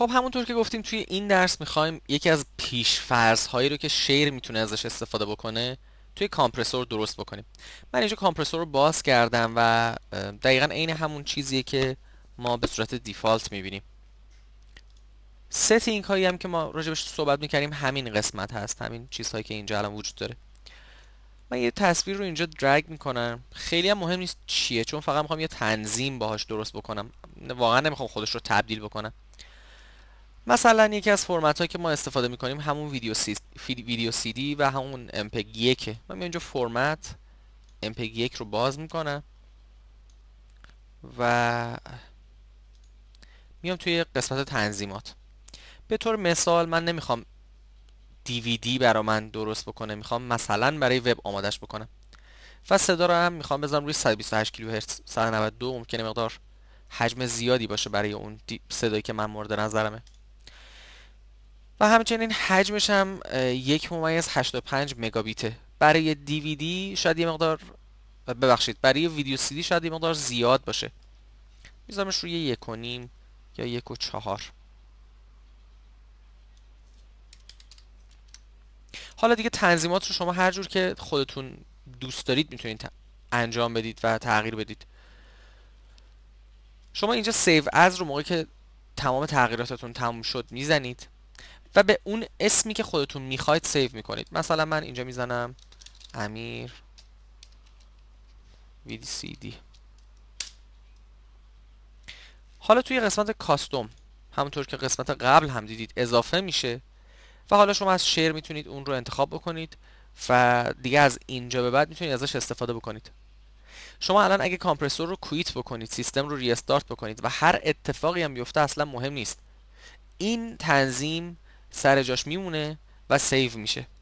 خب همونطور که گفتیم توی این درس میخوایم یکی از فرض هایی رو که شیر میتونه ازش استفاده بکنه توی کامپرسور درست بکنیم من اینجا کامپرسور رو باز کردم و دقیقا عین همون چیزیه که ما به صورت دیفالت میبینیم ستینگ هایی هم که ما راجبش صحبت میکردیم همین قسمت هست همین چیزهایی که اینجا الان وجود داره من یه تصویر رو اینجا درگ میکنم خیلی هم مهم نیست چیه چون فقط میخوام یه تنظیم باهاش درست بکنم واقعا نمیخوام خودش رو تبدیل بکنم مثلا یکی از فرمت هایی که ما استفاده کنیم همون ویدیو سی, ویدیو سی دی و همون MPEG 1 من میام اینجا فرمت MPEG 1 رو باز میکنم و میام توی قسمت تنظیمات به طور مثال من نمیخوام دی برا من درست بکنه میخوام مثلا برای وب آمادش بکنم و صدا رو هم میخوام بذارم روی 128 کیلوهرتز 192 ممکنه مقدار حجم زیادی باشه برای اون صدایی که من مورد نظرمه و همچنین حجمش هم یک ممیز 85 مگابیته برای دیویدی شاید یه مقدار ببخشید برای ویدیو سیدی شاید یه مقدار زیاد باشه میذارمش روی یک و نیم یا یک و چهار حالا دیگه تنظیمات رو شما هر جور که خودتون دوست دارید میتونید انجام بدید و تغییر بدید شما اینجا سیو از رو موقعی که تمام تغییراتتون تموم شد میزنید و به اون اسمی که خودتون میخواید سیو میکنید مثلا من اینجا میزنم امیر دی حالا توی قسمت کاستوم همونطور که قسمت قبل هم دیدید اضافه میشه و حالا شما از شیر میتونید اون رو انتخاب بکنید و دیگه از اینجا به بعد میتونید ازش استفاده بکنید شما الان اگه کامپرسور رو کویت بکنید سیستم رو ریستارت بکنید و هر اتفاقی هم بیفته اصلا مهم نیست این تنظیم سر جاش میمونه و سیو میشه